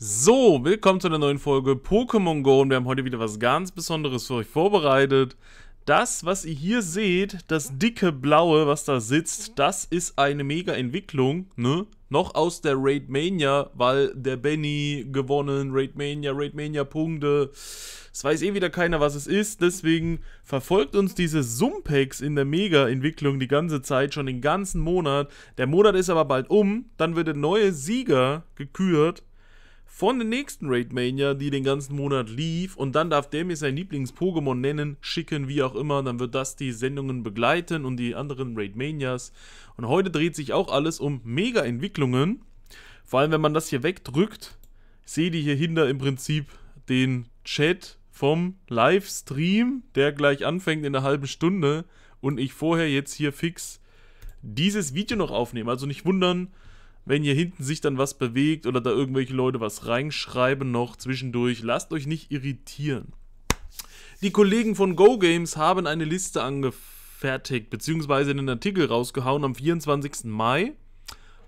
So, willkommen zu einer neuen Folge Pokémon Go und wir haben heute wieder was ganz Besonderes für euch vorbereitet. Das, was ihr hier seht, das dicke Blaue, was da sitzt, das ist eine Mega-Entwicklung, ne? Noch aus der Raid Mania, weil der Benny gewonnen, Raid Mania, Raid Mania punkte Es weiß eh wieder keiner, was es ist, deswegen verfolgt uns diese Sumpex in der Mega-Entwicklung die ganze Zeit, schon den ganzen Monat. Der Monat ist aber bald um, dann wird der neue Sieger gekürt von der nächsten Raid Mania, die den ganzen Monat lief. Und dann darf der mir sein Lieblings-Pokémon nennen, schicken, wie auch immer. Dann wird das die Sendungen begleiten und die anderen Raid Manias. Und heute dreht sich auch alles um Mega-Entwicklungen. Vor allem, wenn man das hier wegdrückt, seht ihr hier hinter im Prinzip den Chat vom Livestream, der gleich anfängt in einer halben Stunde. Und ich vorher jetzt hier fix dieses Video noch aufnehme. Also nicht wundern, wenn hier hinten sich dann was bewegt oder da irgendwelche Leute was reinschreiben noch zwischendurch, lasst euch nicht irritieren. Die Kollegen von Go Games haben eine Liste angefertigt, beziehungsweise einen Artikel rausgehauen am 24. Mai.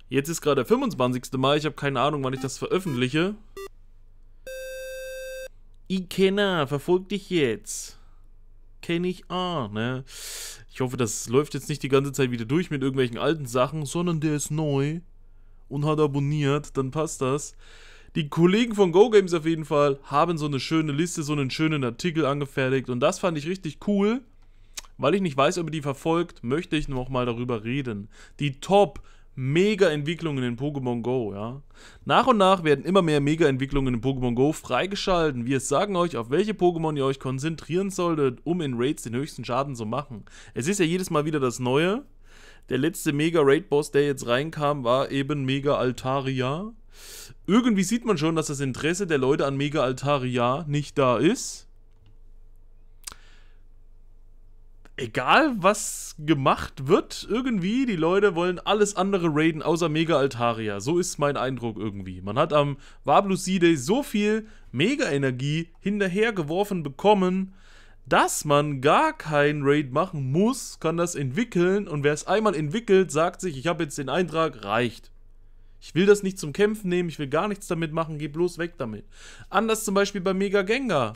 Jetzt ist gerade der 25. Mai, ich habe keine Ahnung, wann ich das veröffentliche. Ikena, verfolg dich jetzt. Kenn ich ah, ne? Ich hoffe, das läuft jetzt nicht die ganze Zeit wieder durch mit irgendwelchen alten Sachen, sondern der ist neu und hat abonniert, dann passt das. Die Kollegen von Go Games auf jeden Fall haben so eine schöne Liste, so einen schönen Artikel angefertigt und das fand ich richtig cool. Weil ich nicht weiß, ob ihr die verfolgt, möchte ich nochmal darüber reden. Die Top Mega-Entwicklungen in Pokémon Go, ja. Nach und nach werden immer mehr Mega-Entwicklungen in Pokémon Go freigeschalten. Wir sagen euch, auf welche Pokémon ihr euch konzentrieren solltet, um in Raids den höchsten Schaden zu machen. Es ist ja jedes Mal wieder das Neue, der letzte Mega-Raid-Boss, der jetzt reinkam, war eben Mega Altaria. Irgendwie sieht man schon, dass das Interesse der Leute an Mega Altaria nicht da ist. Egal, was gemacht wird, irgendwie, die Leute wollen alles andere raiden, außer Mega Altaria. So ist mein Eindruck irgendwie. Man hat am Wablu-Sea-Day so viel Mega-Energie hinterhergeworfen bekommen, dass man gar keinen Raid machen muss, kann das entwickeln und wer es einmal entwickelt, sagt sich, ich habe jetzt den Eintrag, reicht. Ich will das nicht zum Kämpfen nehmen, ich will gar nichts damit machen, geh bloß weg damit. Anders zum Beispiel bei Mega Gengar.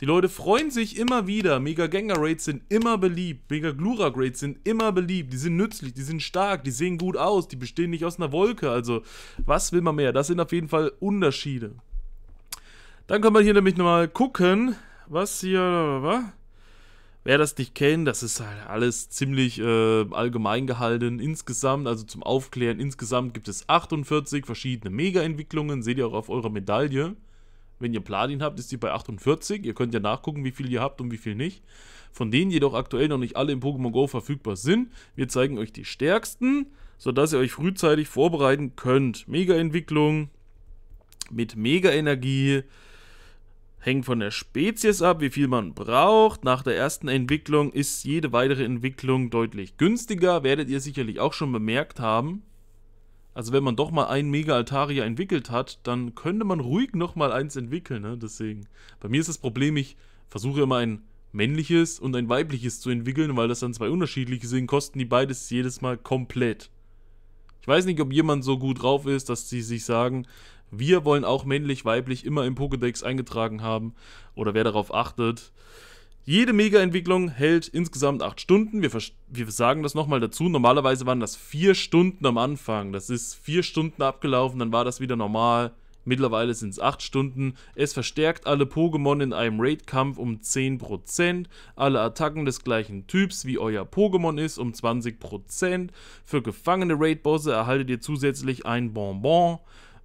Die Leute freuen sich immer wieder. Mega Gengar Raids sind immer beliebt. Mega Glurak Raids sind immer beliebt. Die sind nützlich, die sind stark, die sehen gut aus, die bestehen nicht aus einer Wolke. Also, was will man mehr? Das sind auf jeden Fall Unterschiede. Dann kann man hier nämlich nochmal gucken, was hier, was? Wer das nicht kennt, das ist halt alles ziemlich äh, allgemein gehalten. Insgesamt, also zum Aufklären, insgesamt gibt es 48 verschiedene Mega-Entwicklungen. Seht ihr auch auf eurer Medaille. Wenn ihr Platin habt, ist die bei 48. Ihr könnt ja nachgucken, wie viel ihr habt und wie viel nicht. Von denen jedoch aktuell noch nicht alle im Pokémon Go verfügbar sind. Wir zeigen euch die stärksten, sodass ihr euch frühzeitig vorbereiten könnt. Mega-Entwicklung mit Mega-Energie, Hängt von der Spezies ab, wie viel man braucht. Nach der ersten Entwicklung ist jede weitere Entwicklung deutlich günstiger. Werdet ihr sicherlich auch schon bemerkt haben. Also wenn man doch mal einen Mega-Altaria entwickelt hat, dann könnte man ruhig noch mal eins entwickeln. Ne? Deswegen, bei mir ist das Problem, ich versuche immer ein männliches und ein weibliches zu entwickeln, weil das dann zwei unterschiedliche sind, kosten die beides jedes Mal komplett. Ich weiß nicht, ob jemand so gut drauf ist, dass sie sich sagen, wir wollen auch männlich, weiblich immer im Pokédex eingetragen haben. Oder wer darauf achtet. Jede Mega-Entwicklung hält insgesamt 8 Stunden. Wir, wir sagen das nochmal dazu. Normalerweise waren das 4 Stunden am Anfang. Das ist 4 Stunden abgelaufen, dann war das wieder normal. Mittlerweile sind es 8 Stunden. Es verstärkt alle Pokémon in einem Raid-Kampf um 10%, alle Attacken des gleichen Typs wie euer Pokémon ist um 20%. Für gefangene Raid-Bosse erhaltet ihr zusätzlich ein Bonbon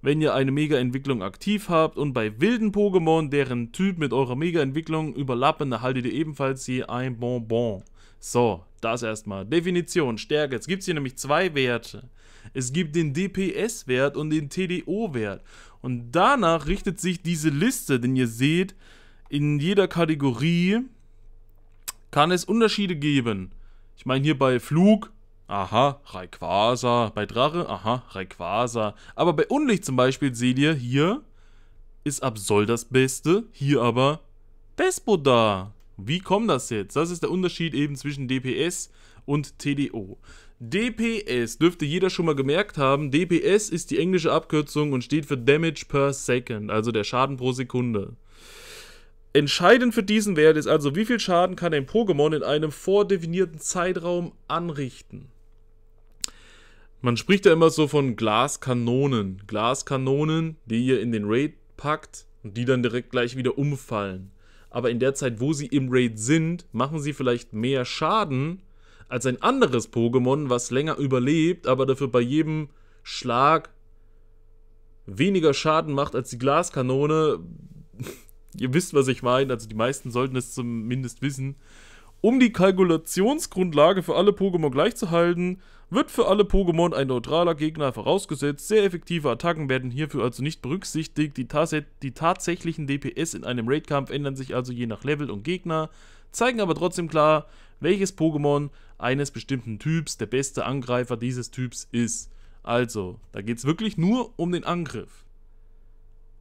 wenn ihr eine Mega-Entwicklung aktiv habt und bei wilden Pokémon, deren Typ mit eurer Mega-Entwicklung überlappen, erhaltet ihr ebenfalls je ein Bonbon. So, das erstmal. Definition, Stärke. Jetzt gibt es hier nämlich zwei Werte. Es gibt den DPS-Wert und den TDO-Wert. Und danach richtet sich diese Liste, denn ihr seht, in jeder Kategorie kann es Unterschiede geben. Ich meine, hier bei Flug aha, Rayquaza. Bei Drache, aha, Rayquaza. Aber bei Unlicht zum Beispiel seht ihr, hier ist Absol das Beste, hier aber Despoda. Wie kommt das jetzt? Das ist der Unterschied eben zwischen DPS und TDO. DPS dürfte jeder schon mal gemerkt haben. DPS ist die englische Abkürzung und steht für Damage per Second, also der Schaden pro Sekunde. Entscheidend für diesen Wert ist also, wie viel Schaden kann ein Pokémon in einem vordefinierten Zeitraum anrichten. Man spricht ja immer so von Glaskanonen. Glaskanonen, die ihr in den Raid packt und die dann direkt gleich wieder umfallen. Aber in der Zeit, wo sie im Raid sind, machen sie vielleicht mehr Schaden als ein anderes Pokémon, was länger überlebt, aber dafür bei jedem Schlag weniger Schaden macht als die Glaskanone. ihr wisst, was ich meine, also die meisten sollten es zumindest wissen. Um die Kalkulationsgrundlage für alle Pokémon gleichzuhalten, wird für alle Pokémon ein neutraler Gegner vorausgesetzt, sehr effektive Attacken werden hierfür also nicht berücksichtigt, die, tats die tatsächlichen DPS in einem Raidkampf ändern sich also je nach Level und Gegner, zeigen aber trotzdem klar, welches Pokémon eines bestimmten Typs der beste Angreifer dieses Typs ist. Also, da geht es wirklich nur um den Angriff.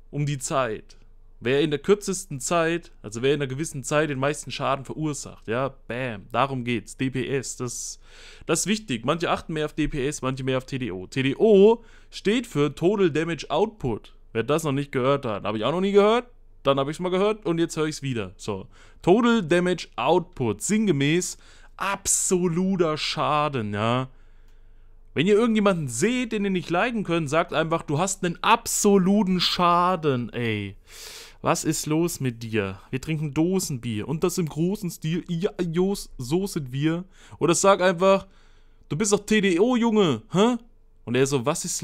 Um die Zeit wer in der kürzesten Zeit, also wer in einer gewissen Zeit den meisten Schaden verursacht, ja, bam, darum geht's. DPS, das, das ist wichtig. Manche achten mehr auf DPS, manche mehr auf TDO. TDO steht für Total Damage Output. Wer das noch nicht gehört hat, habe ich auch noch nie gehört. Dann habe ich es mal gehört und jetzt höre ich es wieder. So, Total Damage Output, sinngemäß absoluter Schaden, ja. Wenn ihr irgendjemanden seht, den ihr nicht leiden könnt, sagt einfach, du hast einen absoluten Schaden, ey. Was ist los mit dir? Wir trinken Dosenbier und das im großen Stil. Ja, Jos, so sind wir. Oder sag einfach, du bist doch TDO, Junge, hä? Und er so, was ist.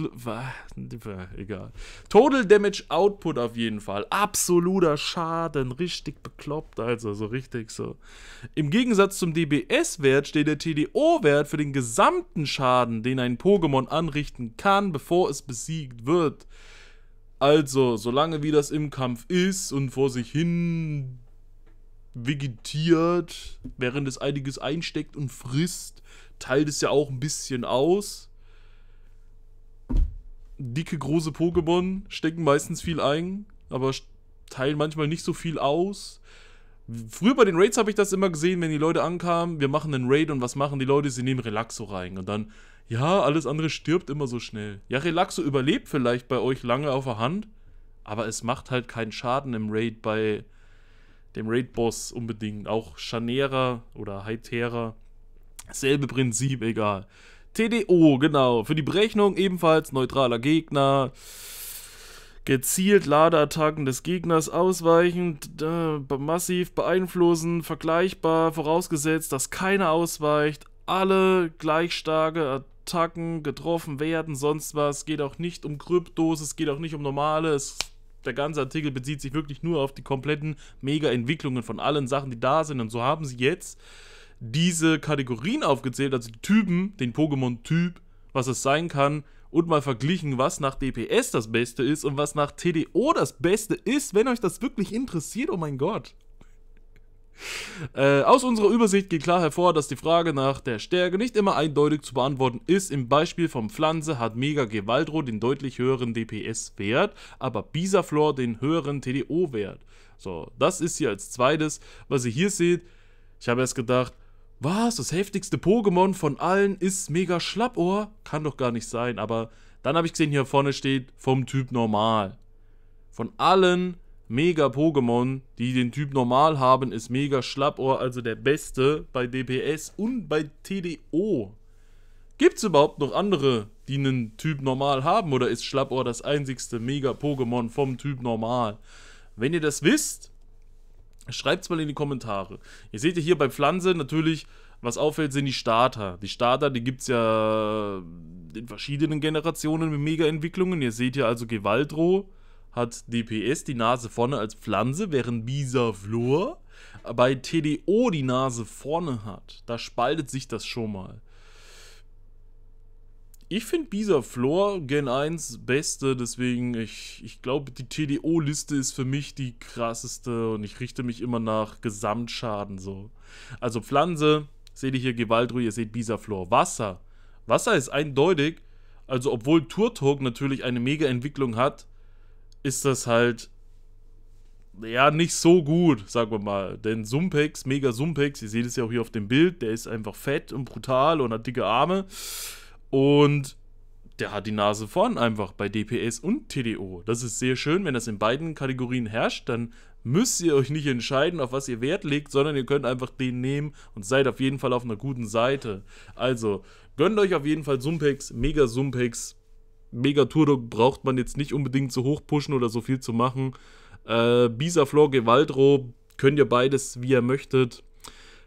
Egal. Total Damage Output auf jeden Fall. Absoluter Schaden. Richtig bekloppt, also so richtig so. Im Gegensatz zum DBS-Wert steht der TDO-Wert für den gesamten Schaden, den ein Pokémon anrichten kann, bevor es besiegt wird. Also, solange wie das im Kampf ist und vor sich hin vegetiert, während es einiges einsteckt und frisst, teilt es ja auch ein bisschen aus. Dicke, große Pokémon stecken meistens viel ein, aber teilen manchmal nicht so viel aus. Früher bei den Raids habe ich das immer gesehen, wenn die Leute ankamen, wir machen einen Raid und was machen die Leute? Sie nehmen Relaxo rein und dann, ja, alles andere stirbt immer so schnell. Ja, Relaxo überlebt vielleicht bei euch lange auf der Hand, aber es macht halt keinen Schaden im Raid bei dem Raid-Boss unbedingt. Auch Chanera oder Hytera, selbe Prinzip, egal. TDO, genau. Für die Berechnung ebenfalls neutraler Gegner gezielt Ladeattacken des Gegners ausweichend, äh, massiv beeinflussen, vergleichbar, vorausgesetzt, dass keiner ausweicht, alle gleich starke Attacken getroffen werden, sonst was. Es geht auch nicht um Kryptos, es geht auch nicht um normale. der ganze Artikel bezieht sich wirklich nur auf die kompletten Mega-Entwicklungen von allen Sachen, die da sind. Und so haben sie jetzt diese Kategorien aufgezählt, also die Typen, den Pokémon-Typ, was es sein kann, und mal verglichen, was nach DPS das Beste ist und was nach TDO das Beste ist, wenn euch das wirklich interessiert, oh mein Gott. Äh, aus unserer Übersicht geht klar hervor, dass die Frage nach der Stärke nicht immer eindeutig zu beantworten ist. Im Beispiel von Pflanze hat Mega Gewaldro den deutlich höheren DPS-Wert, aber Bisaflor den höheren TDO-Wert. So, das ist hier als zweites, was ihr hier seht. Ich habe erst gedacht, was, das heftigste Pokémon von allen ist mega Schlappohr? Kann doch gar nicht sein, aber dann habe ich gesehen, hier vorne steht vom Typ normal. Von allen mega Pokémon, die den Typ normal haben, ist mega Schlappohr also der beste bei DPS und bei TDO. Gibt es überhaupt noch andere, die einen Typ normal haben oder ist Schlappohr das einzigste mega Pokémon vom Typ normal? Wenn ihr das wisst, Schreibt es mal in die Kommentare. Ihr seht ja hier bei Pflanze natürlich, was auffällt, sind die Starter. Die Starter, die gibt es ja in verschiedenen Generationen mit Mega-Entwicklungen. Ihr seht hier also Gewaltro hat DPS, die Nase vorne als Pflanze, während Bisa Flor bei TDO die Nase vorne hat. Da spaltet sich das schon mal. Ich finde Bisa Floor Gen 1 beste, deswegen ich, ich glaube, die TDO-Liste ist für mich die krasseste und ich richte mich immer nach Gesamtschaden so. Also Pflanze, seht ihr hier Gewaltruhe, ihr seht Bisa Floor. Wasser. Wasser ist eindeutig, also obwohl Turtok natürlich eine Mega-Entwicklung hat, ist das halt ja, nicht so gut, sagen wir mal. Denn Sumpex, mega Sumpex, ihr seht es ja auch hier auf dem Bild, der ist einfach fett und brutal und hat dicke Arme. Und der hat die Nase vorn einfach bei DPS und TDO. Das ist sehr schön, wenn das in beiden Kategorien herrscht, dann müsst ihr euch nicht entscheiden, auf was ihr Wert legt, sondern ihr könnt einfach den nehmen und seid auf jeden Fall auf einer guten Seite. Also, gönnt euch auf jeden Fall Sumpex, mega Sumpex, mega Turdog braucht man jetzt nicht unbedingt zu hoch pushen oder so viel zu machen. Äh, Bisa Gewaldro, könnt ihr beides, wie ihr möchtet.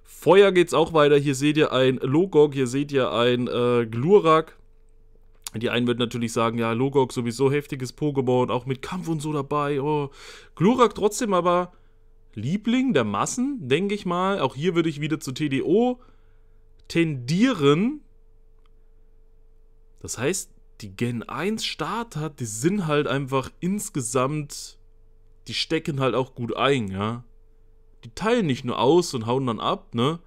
Feuer geht's auch weiter. Hier seht ihr ein Logog, hier seht ihr ein äh, Glurak. Die einen würden natürlich sagen, ja, Logok sowieso heftiges Pokémon, auch mit Kampf und so dabei. Oh. Glurak trotzdem aber Liebling der Massen, denke ich mal. Auch hier würde ich wieder zu TDO tendieren. Das heißt, die Gen 1 Starter, die sind halt einfach insgesamt, die stecken halt auch gut ein, ja die teilen nicht nur aus und hauen dann ab, ne?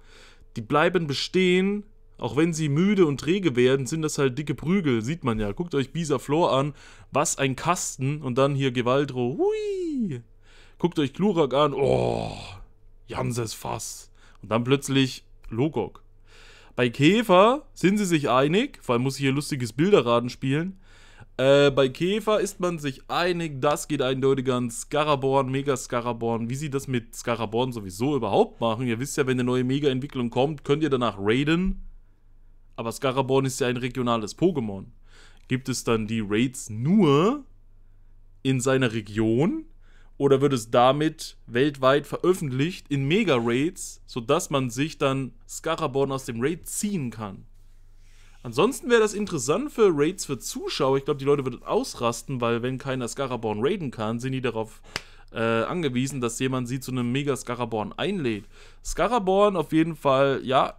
Die bleiben bestehen, auch wenn sie müde und träge werden, sind das halt dicke Prügel, sieht man ja. Guckt euch Bisa Flor an, was ein Kasten und dann hier Gewaltro, hui. Guckt euch Glurak an, oh, Janses Fass. Und dann plötzlich Logok. Bei Käfer sind sie sich einig, vor allem muss ich hier lustiges Bilderraten spielen. Äh, bei Käfer ist man sich einig, das geht eindeutig an Scaraborn, Mega Scaraborn. Wie sie das mit Scaraborn sowieso überhaupt machen. Ihr wisst ja, wenn eine neue Mega-Entwicklung kommt, könnt ihr danach raiden. Aber Scaraborn ist ja ein regionales Pokémon. Gibt es dann die Raids nur in seiner Region? Oder wird es damit weltweit veröffentlicht in Mega-Raids, sodass man sich dann Scaraborn aus dem Raid ziehen kann? Ansonsten wäre das interessant für Raids für Zuschauer. Ich glaube, die Leute würden ausrasten, weil wenn keiner Scaraborn raiden kann, sind die darauf äh, angewiesen, dass jemand sie zu einem Mega Scaraborn einlädt. Scaraborn auf jeden Fall, ja,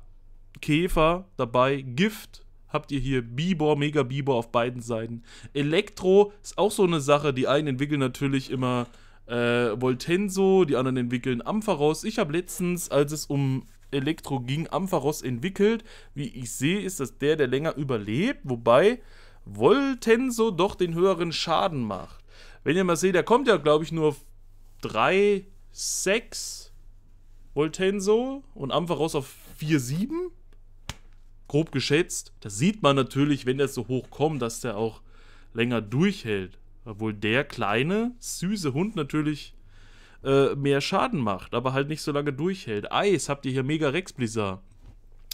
Käfer dabei, Gift habt ihr hier Bibor, Mega Bibor auf beiden Seiten. Elektro ist auch so eine Sache, die einen entwickeln natürlich immer äh, Voltenso, die anderen entwickeln Ampharos. Ich habe letztens, als es um Elektro ging Ampharos entwickelt. Wie ich sehe, ist das der, der länger überlebt, wobei Voltenso doch den höheren Schaden macht. Wenn ihr mal seht, der kommt ja, glaube ich, nur 3, 6 Voltenso und Ampharos auf 4, 7. Grob geschätzt. Das sieht man natürlich, wenn der so hoch kommt, dass der auch länger durchhält. Obwohl der kleine, süße Hund natürlich äh, mehr Schaden macht, aber halt nicht so lange durchhält. Eis habt ihr hier Mega Rex Blizzard.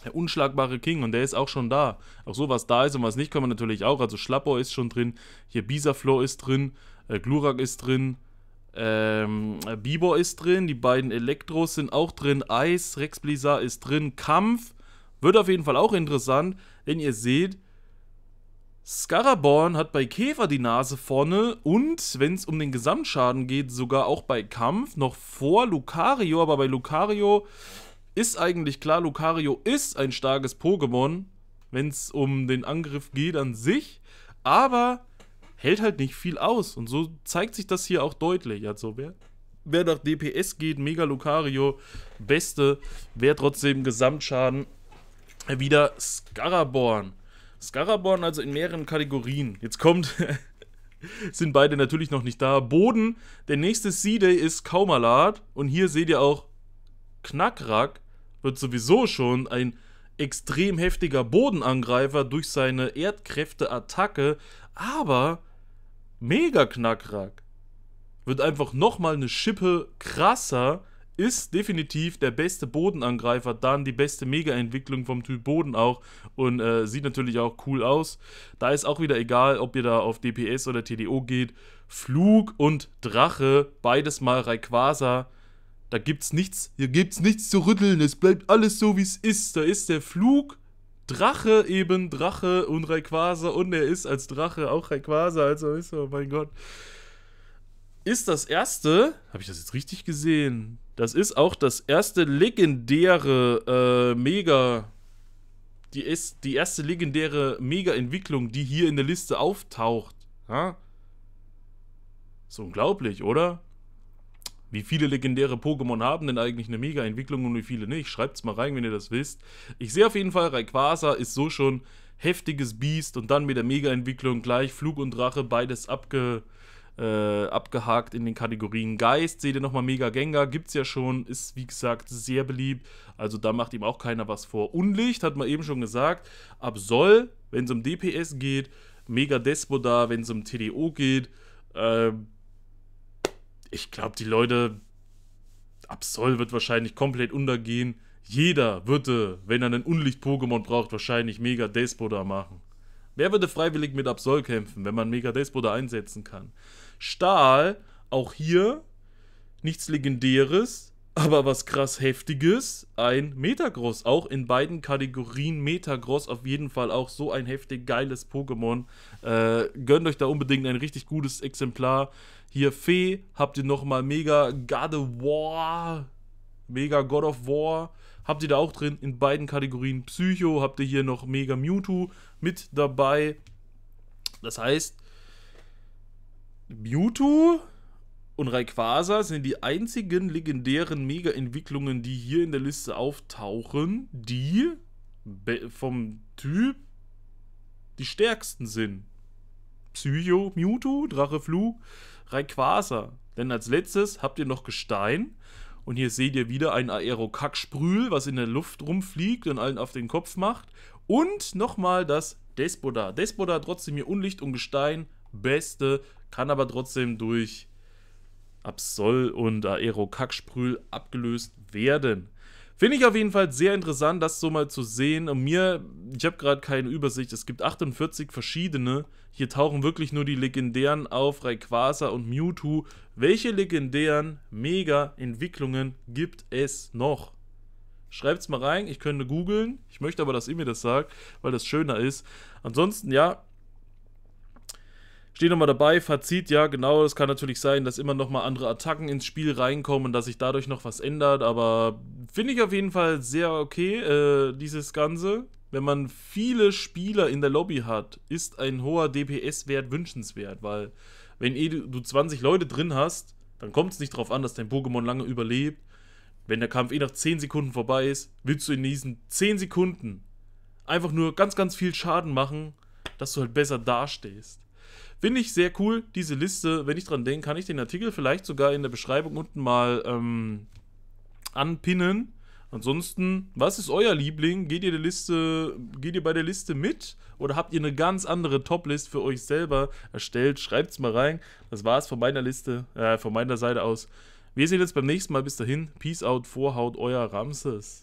Der unschlagbare King und der ist auch schon da. Auch so, was da ist und was nicht, kann man natürlich auch. Also Schlappor ist schon drin, hier Bisaflor ist drin, äh, Glurak ist drin, ähm, Bibor ist drin, die beiden Elektros sind auch drin, Eis, Rex Blizzard ist drin, Kampf wird auf jeden Fall auch interessant, denn ihr seht, Scaraborn hat bei Käfer die Nase vorne und, wenn es um den Gesamtschaden geht, sogar auch bei Kampf noch vor Lucario. Aber bei Lucario ist eigentlich klar, Lucario ist ein starkes Pokémon, wenn es um den Angriff geht an sich. Aber hält halt nicht viel aus. Und so zeigt sich das hier auch deutlich. Also wer, wer nach DPS geht, Mega Lucario, Beste, wer trotzdem Gesamtschaden, äh, wieder Scaraborn. Scaraborn also in mehreren Kategorien. Jetzt kommt, sind beide natürlich noch nicht da. Boden, der nächste Seeday ist Kaumalat. Und hier seht ihr auch, Knackrack wird sowieso schon ein extrem heftiger Bodenangreifer durch seine Erdkräfte-Attacke. Aber Mega knackrack wird einfach nochmal eine Schippe krasser ist definitiv der beste Bodenangreifer, dann die beste Mega-Entwicklung vom Typ Boden auch und äh, sieht natürlich auch cool aus. Da ist auch wieder egal, ob ihr da auf DPS oder TDO geht. Flug und Drache, beides mal Rayquaza. Da gibt's nichts, hier gibt's nichts zu rütteln, es bleibt alles so wie es ist. Da ist der Flug, Drache eben, Drache und Rayquaza und er ist als Drache auch Rayquaza, also ist oh mein Gott. Ist das erste, habe ich das jetzt richtig gesehen? Das ist auch das erste legendäre äh, Mega. Die, ist, die erste legendäre Mega-Entwicklung, die hier in der Liste auftaucht. Ja? Ist unglaublich, oder? Wie viele legendäre Pokémon haben denn eigentlich eine Mega-Entwicklung und wie viele nicht? Schreibt's mal rein, wenn ihr das wisst. Ich sehe auf jeden Fall, Rayquaza ist so schon heftiges Biest und dann mit der Mega-Entwicklung gleich Flug und Drache beides abge äh, abgehakt in den Kategorien Geist. Seht ihr nochmal Mega Gengar, gibt's ja schon, ist wie gesagt sehr beliebt. Also da macht ihm auch keiner was vor. Unlicht, hat man eben schon gesagt. Absol, wenn es um DPS geht. Mega Despodar, wenn es um TDO geht. Ähm, ich glaube, die Leute. Absol wird wahrscheinlich komplett untergehen. Jeder würde, wenn er einen Unlicht-Pokémon braucht, wahrscheinlich Mega Despodar machen. Wer würde freiwillig mit Absol kämpfen, wenn man Mega Despodar einsetzen kann? Stahl, auch hier nichts Legendäres, aber was krass Heftiges, ein Metagross. Auch in beiden Kategorien Metagross auf jeden Fall auch so ein heftig geiles Pokémon. Äh, gönnt euch da unbedingt ein richtig gutes Exemplar. Hier Fee, habt ihr nochmal Mega God of War, Mega God of War, habt ihr da auch drin in beiden Kategorien Psycho, habt ihr hier noch Mega Mewtwo mit dabei. Das heißt, Mewtwo und Rayquaza sind die einzigen legendären Mega-Entwicklungen, die hier in der Liste auftauchen, die vom Typ die stärksten sind. Psycho, Mewtwo, Drachefluh, Flu, Rayquaza. Denn als letztes habt ihr noch Gestein. Und hier seht ihr wieder ein Aerokacksprühl, was in der Luft rumfliegt und allen auf den Kopf macht. Und nochmal das Despoda. Despoda trotzdem hier Unlicht und Gestein Beste, kann aber trotzdem durch Absol und Aero-Kacksprühl abgelöst werden. Finde ich auf jeden Fall sehr interessant, das so mal zu sehen. Und mir, ich habe gerade keine Übersicht, es gibt 48 verschiedene. Hier tauchen wirklich nur die legendären auf, Rayquaza und Mewtwo. Welche legendären Mega-Entwicklungen gibt es noch? Schreibt's mal rein, ich könnte googeln. Ich möchte aber, dass ihr mir das sagt, weil das schöner ist. Ansonsten, ja, Steht nochmal dabei, Fazit, ja genau, es kann natürlich sein, dass immer nochmal andere Attacken ins Spiel reinkommen und dass sich dadurch noch was ändert, aber finde ich auf jeden Fall sehr okay, äh, dieses Ganze. Wenn man viele Spieler in der Lobby hat, ist ein hoher DPS-Wert wünschenswert, weil wenn eh du 20 Leute drin hast, dann kommt es nicht darauf an, dass dein Pokémon lange überlebt. Wenn der Kampf eh nach 10 Sekunden vorbei ist, willst du in diesen 10 Sekunden einfach nur ganz, ganz viel Schaden machen, dass du halt besser dastehst. Finde ich sehr cool, diese Liste. Wenn ich dran denke, kann ich den Artikel vielleicht sogar in der Beschreibung unten mal ähm, anpinnen. Ansonsten, was ist euer Liebling? Geht ihr, der Liste, geht ihr bei der Liste mit? Oder habt ihr eine ganz andere Top-List für euch selber erstellt? Schreibt es mal rein. Das war's von meiner Liste, äh, von meiner Seite aus. Wir sehen uns beim nächsten Mal. Bis dahin. Peace out, Vorhaut, euer Ramses.